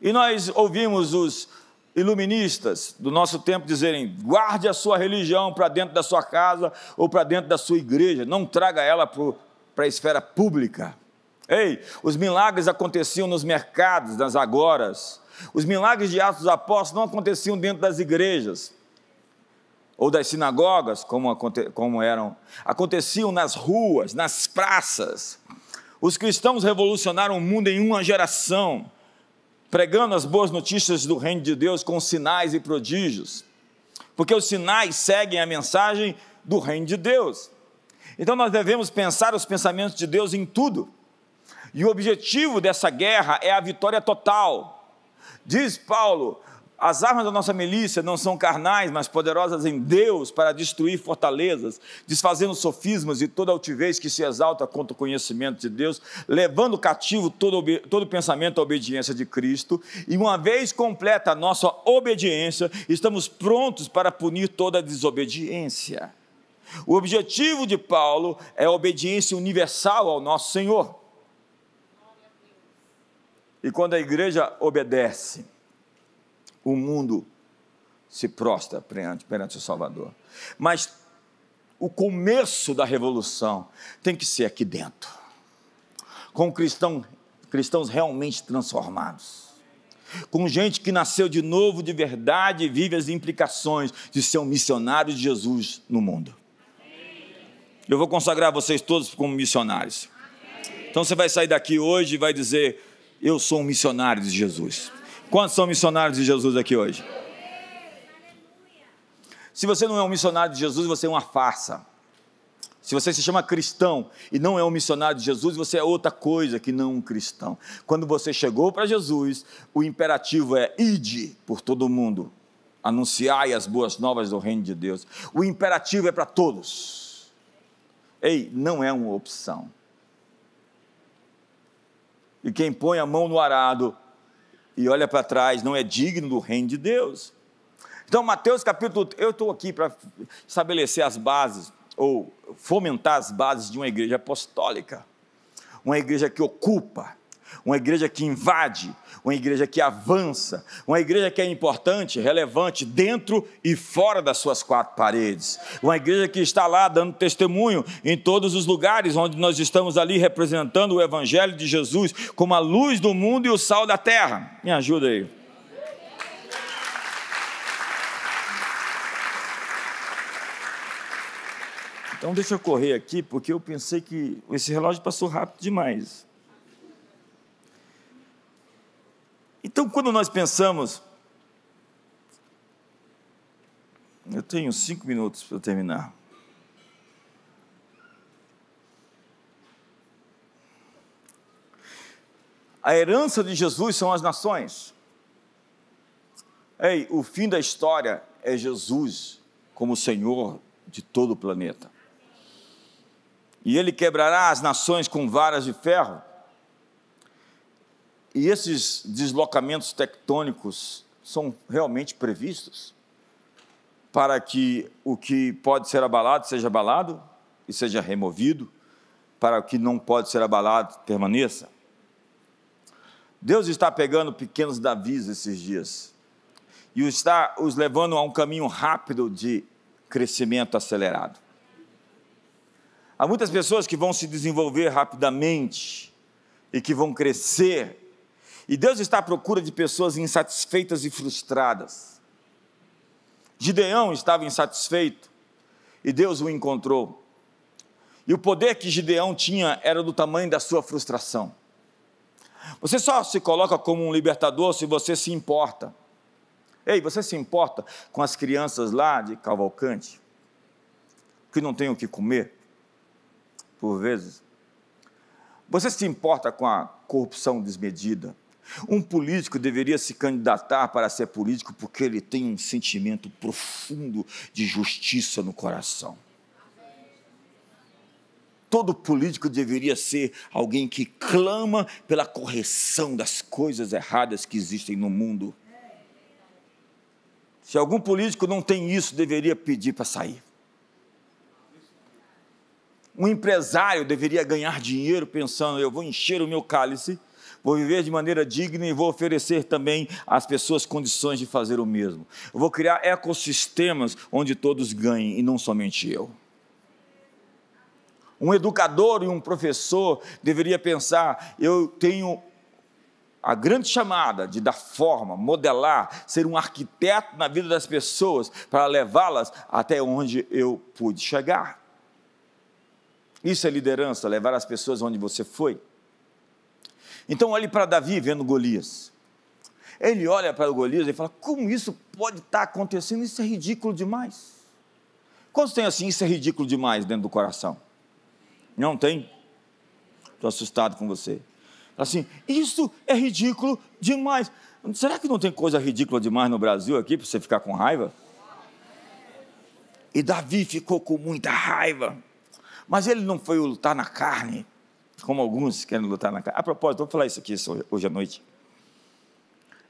E nós ouvimos os iluministas do nosso tempo dizerem: guarde a sua religião para dentro da sua casa ou para dentro da sua igreja, não traga ela para a esfera pública. Ei, os milagres aconteciam nos mercados, nas agoras. Os milagres de Atos dos Apóstolos não aconteciam dentro das igrejas ou das sinagogas, como, como eram. Aconteciam nas ruas, nas praças. Os cristãos revolucionaram o mundo em uma geração, pregando as boas notícias do reino de Deus com sinais e prodígios, porque os sinais seguem a mensagem do reino de Deus. Então nós devemos pensar os pensamentos de Deus em tudo. E o objetivo dessa guerra é a vitória total. Diz Paulo: as armas da nossa milícia não são carnais, mas poderosas em Deus para destruir fortalezas, desfazendo sofismas e toda altivez que se exalta contra o conhecimento de Deus, levando cativo todo, todo pensamento à obediência de Cristo. E uma vez completa a nossa obediência, estamos prontos para punir toda desobediência. O objetivo de Paulo é a obediência universal ao nosso Senhor. E quando a igreja obedece, o mundo se prostra perante, perante o Salvador. Mas o começo da revolução tem que ser aqui dentro com cristão, cristãos realmente transformados. Com gente que nasceu de novo de verdade e vive as implicações de ser um missionário de Jesus no mundo. Eu vou consagrar vocês todos como missionários. Então você vai sair daqui hoje e vai dizer: eu sou um missionário de Jesus. Quantos são missionários de Jesus aqui hoje? Se você não é um missionário de Jesus, você é uma farsa. Se você se chama cristão e não é um missionário de Jesus, você é outra coisa que não um cristão. Quando você chegou para Jesus, o imperativo é ide por todo mundo, anunciai as boas novas do reino de Deus. O imperativo é para todos. Ei, não é uma opção. E quem põe a mão no arado e olha para trás não é digno do reino de Deus. Então, Mateus capítulo. Eu estou aqui para estabelecer as bases, ou fomentar as bases de uma igreja apostólica. Uma igreja que ocupa, uma igreja que invade, uma igreja que avança, uma igreja que é importante, relevante dentro e fora das suas quatro paredes, uma igreja que está lá dando testemunho em todos os lugares onde nós estamos ali representando o Evangelho de Jesus como a luz do mundo e o sal da terra. Me ajuda aí. Então deixa eu correr aqui, porque eu pensei que esse relógio passou rápido demais. Então, quando nós pensamos. Eu tenho cinco minutos para terminar. A herança de Jesus são as nações. Ei, o fim da história é Jesus como Senhor de todo o planeta. E ele quebrará as nações com varas de ferro e esses deslocamentos tectônicos são realmente previstos para que o que pode ser abalado seja abalado e seja removido, para que não pode ser abalado permaneça. Deus está pegando pequenos Davis esses dias e está os levando a um caminho rápido de crescimento acelerado. Há muitas pessoas que vão se desenvolver rapidamente e que vão crescer e Deus está à procura de pessoas insatisfeitas e frustradas. Gideão estava insatisfeito e Deus o encontrou. E o poder que Gideão tinha era do tamanho da sua frustração. Você só se coloca como um libertador se você se importa. Ei, você se importa com as crianças lá de Cavalcante, que não têm o que comer, por vezes? Você se importa com a corrupção desmedida? Um político deveria se candidatar para ser político porque ele tem um sentimento profundo de justiça no coração. Todo político deveria ser alguém que clama pela correção das coisas erradas que existem no mundo. Se algum político não tem isso, deveria pedir para sair. Um empresário deveria ganhar dinheiro pensando: eu vou encher o meu cálice vou viver de maneira digna e vou oferecer também às pessoas condições de fazer o mesmo. Eu vou criar ecossistemas onde todos ganhem e não somente eu. Um educador e um professor deveria pensar: eu tenho a grande chamada de dar forma, modelar, ser um arquiteto na vida das pessoas para levá-las até onde eu pude chegar. Isso é liderança, levar as pessoas onde você foi. Então olhe para Davi vendo Golias. Ele olha para Golias e fala: Como isso pode estar tá acontecendo? Isso é ridículo demais. Quantos tem assim, isso é ridículo demais dentro do coração? Não tem? Estou assustado com você. Assim, isso é ridículo demais. Será que não tem coisa ridícula demais no Brasil aqui para você ficar com raiva? E Davi ficou com muita raiva, mas ele não foi lutar na carne, como alguns querem lutar na carne. A propósito, vou falar isso aqui hoje à noite.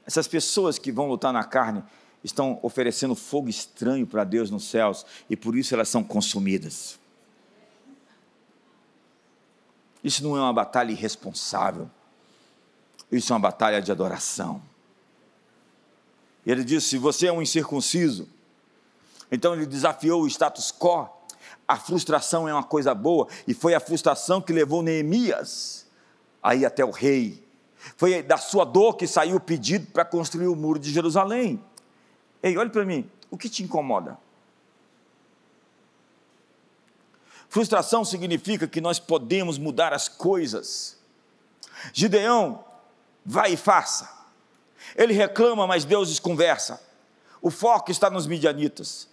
Essas pessoas que vão lutar na carne estão oferecendo fogo estranho para Deus nos céus e por isso elas são consumidas. Isso não é uma batalha irresponsável. Isso é uma batalha de adoração. Ele disse: se Você é um incircunciso. Então ele desafiou o status quo a frustração é uma coisa boa, e foi a frustração que levou Neemias a ir até o rei. Foi da sua dor que saiu o pedido para construir o muro de Jerusalém. Ei, olhe para mim, o que te incomoda? Frustração significa que nós podemos mudar as coisas. Gideão, vai e faça. Ele reclama, mas Deus desconversa. O foco está nos midianitas.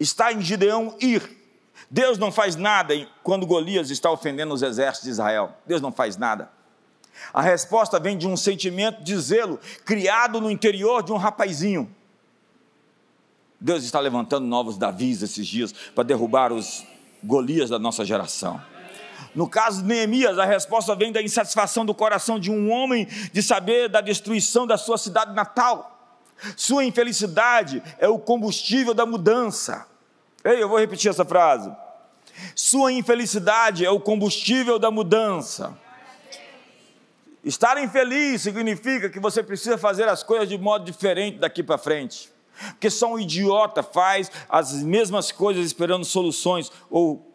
Está em Gideão ir. Deus não faz nada quando Golias está ofendendo os exércitos de Israel. Deus não faz nada. A resposta vem de um sentimento de zelo criado no interior de um rapazinho. Deus está levantando novos Davis esses dias para derrubar os Golias da nossa geração. No caso de Neemias, a resposta vem da insatisfação do coração de um homem de saber da destruição da sua cidade natal. Sua infelicidade é o combustível da mudança. Ei, eu vou repetir essa frase. Sua infelicidade é o combustível da mudança. Estar infeliz significa que você precisa fazer as coisas de modo diferente daqui para frente. Porque só um idiota faz as mesmas coisas esperando soluções ou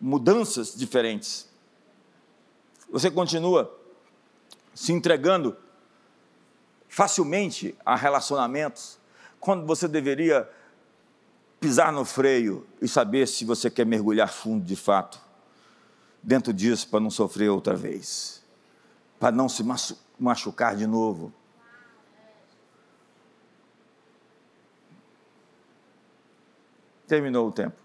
mudanças diferentes. Você continua se entregando facilmente a relacionamentos quando você deveria pisar no freio e saber se você quer mergulhar fundo de fato dentro disso para não sofrer outra vez, para não se machucar de novo. Terminou o tempo.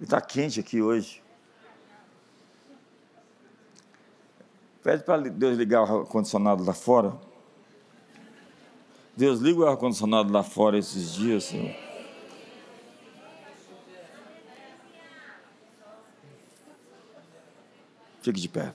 Está quente aqui hoje. Pede para Deus ligar o ar-condicionado lá fora. Deus liga o ar-condicionado lá fora esses dias, Senhor. Fique de pé.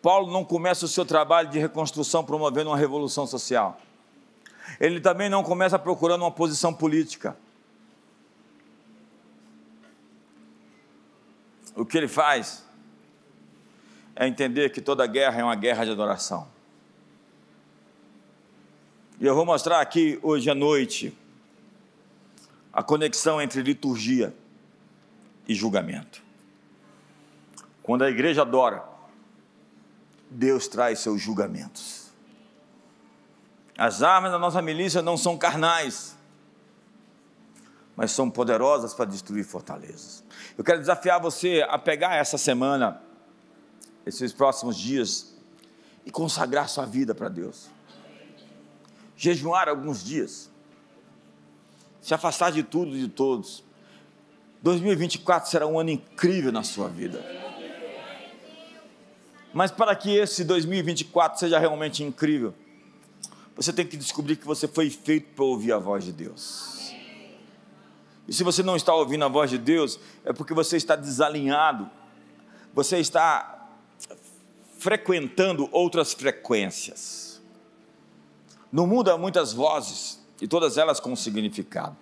Paulo não começa o seu trabalho de reconstrução promovendo uma revolução social. Ele também não começa procurando uma posição política. O que ele faz é entender que toda guerra é uma guerra de adoração. E eu vou mostrar aqui hoje à noite a conexão entre liturgia e julgamento. Quando a igreja adora, Deus traz seus julgamentos. As armas da nossa milícia não são carnais, mas são poderosas para destruir fortalezas. Eu quero desafiar você a pegar essa semana, esses próximos dias, e consagrar sua vida para Deus. Jejuar alguns dias, se afastar de tudo e de todos. 2024 será um ano incrível na sua vida. Mas para que esse 2024 seja realmente incrível, você tem que descobrir que você foi feito para ouvir a voz de Deus. E se você não está ouvindo a voz de Deus, é porque você está desalinhado, você está frequentando outras frequências. No mundo há muitas vozes, e todas elas com significado.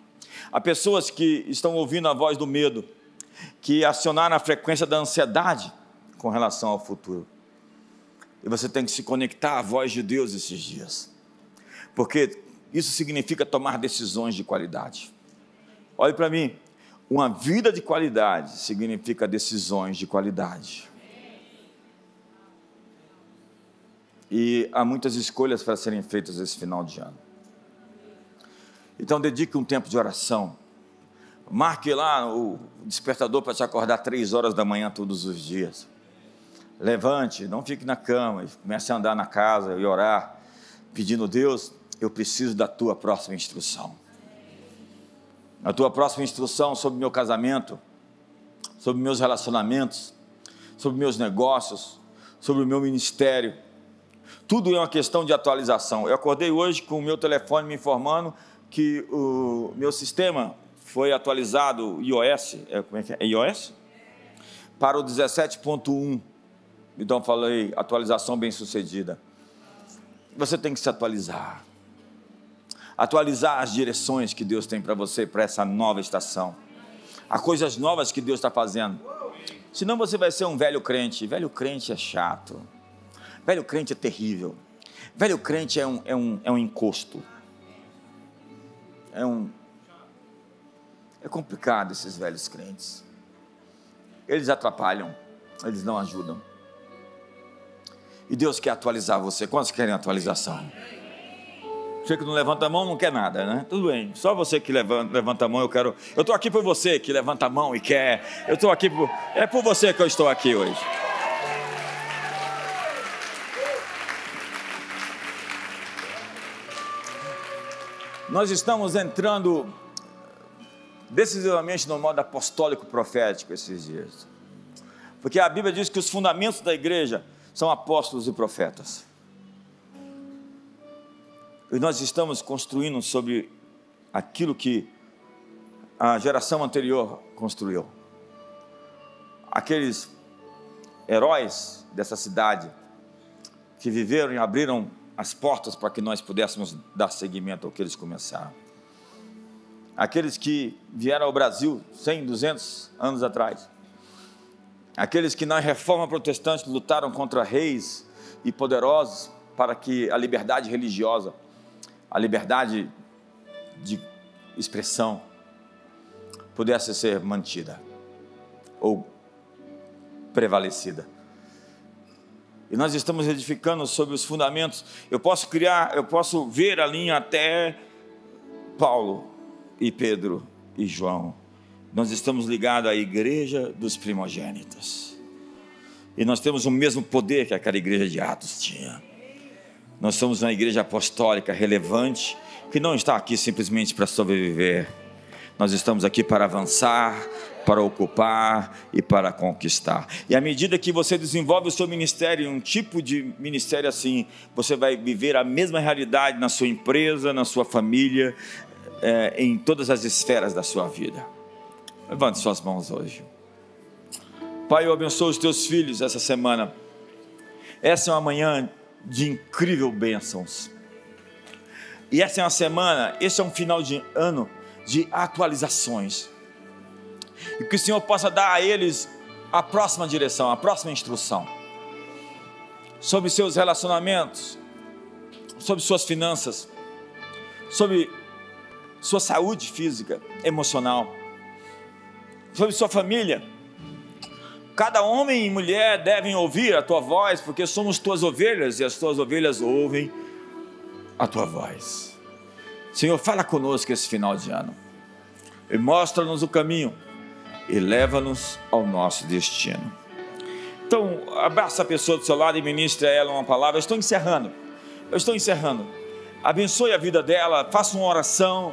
Há pessoas que estão ouvindo a voz do medo, que acionaram a frequência da ansiedade com relação ao futuro. E você tem que se conectar à voz de Deus esses dias porque isso significa tomar decisões de qualidade. Olhe para mim, uma vida de qualidade significa decisões de qualidade. E há muitas escolhas para serem feitas esse final de ano. Então, dedique um tempo de oração. Marque lá o despertador para te acordar três horas da manhã todos os dias. Levante, não fique na cama, comece a andar na casa e orar, pedindo a Deus eu preciso da tua próxima instrução. A tua próxima instrução sobre meu casamento, sobre meus relacionamentos, sobre meus negócios, sobre o meu ministério. Tudo é uma questão de atualização. Eu acordei hoje com o meu telefone me informando que o meu sistema foi atualizado iOS, é, como é que é? é iOS? Para o 17.1. Então falei atualização bem sucedida. Você tem que se atualizar atualizar as direções que Deus tem para você para essa nova estação. Há coisas novas que Deus está fazendo. Senão você vai ser um velho crente. Velho crente é chato. Velho crente é terrível. Velho crente é um, é um, é um encosto. É um. É complicado esses velhos crentes. Eles atrapalham, eles não ajudam. E Deus quer atualizar você. Quantos querem atualização? Você que não levanta a mão não quer nada, né? Tudo bem. Só você que levanta, levanta a mão, eu quero. Eu estou aqui por você que levanta a mão e quer. Eu estou aqui por. É por você que eu estou aqui hoje. Nós estamos entrando decisivamente no modo apostólico profético esses dias. Porque a Bíblia diz que os fundamentos da igreja são apóstolos e profetas. E nós estamos construindo sobre aquilo que a geração anterior construiu. Aqueles heróis dessa cidade que viveram e abriram as portas para que nós pudéssemos dar seguimento ao que eles começaram. Aqueles que vieram ao Brasil 100, 200 anos atrás. Aqueles que na reforma protestante lutaram contra reis e poderosos para que a liberdade religiosa a liberdade de expressão pudesse ser mantida ou prevalecida. E nós estamos edificando sobre os fundamentos. Eu posso criar, eu posso ver a linha até Paulo e Pedro e João. Nós estamos ligados à igreja dos primogênitos. E nós temos o mesmo poder que aquela igreja de Atos tinha. Nós somos uma igreja apostólica relevante que não está aqui simplesmente para sobreviver. Nós estamos aqui para avançar, para ocupar e para conquistar. E à medida que você desenvolve o seu ministério, um tipo de ministério assim, você vai viver a mesma realidade na sua empresa, na sua família, é, em todas as esferas da sua vida. Levante suas mãos hoje. Pai, eu abençoo os teus filhos essa semana. Essa é uma manhã de incrível bênçãos. E essa é uma semana, esse é um final de ano de atualizações. E que o Senhor possa dar a eles a próxima direção, a próxima instrução. Sobre seus relacionamentos, sobre suas finanças, sobre sua saúde física, emocional, sobre sua família Cada homem e mulher devem ouvir a tua voz, porque somos tuas ovelhas e as tuas ovelhas ouvem a tua voz. Senhor, fala conosco esse final de ano e mostra-nos o caminho e leva-nos ao nosso destino. Então, abraça a pessoa do seu lado e ministre a ela uma palavra. Eu estou encerrando. Eu estou encerrando. Abençoe a vida dela, faça uma oração.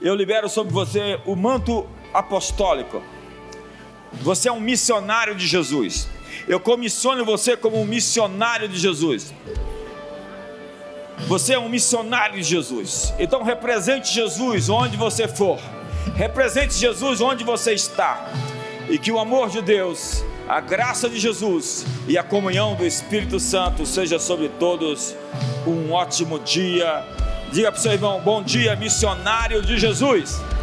Eu libero sobre você o manto apostólico. Você é um missionário de Jesus. Eu comissiono você como um missionário de Jesus. Você é um missionário de Jesus. Então represente Jesus onde você for. Represente Jesus onde você está. E que o amor de Deus, a graça de Jesus e a comunhão do Espírito Santo seja sobre todos. Um ótimo dia. Diga para o seu irmão, bom dia, missionário de Jesus.